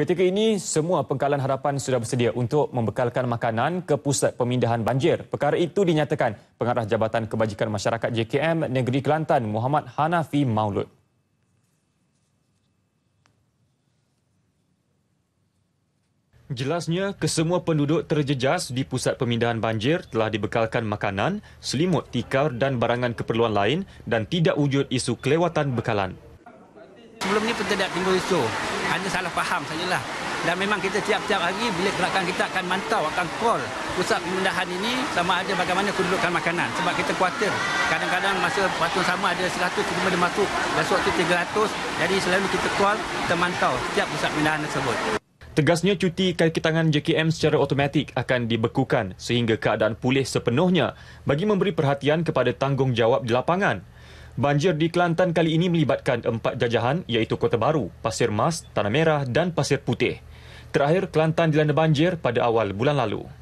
Ketika ini, semua pengkalan harapan sudah bersedia untuk membekalkan makanan ke pusat pemindahan banjir. Perkara itu dinyatakan pengarah Jabatan Kebajikan Masyarakat JKM Negeri Kelantan Muhammad Hanafi Maulud. Jelasnya, kesemua penduduk terjejas di pusat pemindahan banjir telah dibekalkan makanan, selimut, tikar dan barangan keperluan lain dan tidak wujud isu kelewatan bekalan. Sebelum ni pun tidak tinggal isu hanya salah faham sajalah. Dan memang kita tiap-tiap hari bila gerakan kita akan mantau, akan call pusat pemindahan ini sama ada bagaimana kedudukan makanan. Sebab kita kuatir. Kadang-kadang masa patung sama ada 100, kita boleh masuk. Besok itu 300. Jadi selalu kita call, kita mantau setiap pusat pemindahan tersebut. Tegasnya cuti kaki tangan JKM secara automatik akan dibekukan sehingga keadaan pulih sepenuhnya bagi memberi perhatian kepada tanggungjawab di lapangan. Banjir di Kelantan kali ini melibatkan empat jajahan iaitu Kota Baru, Pasir Mas, Tanah Merah dan Pasir Putih. Terakhir, Kelantan dilanda banjir pada awal bulan lalu.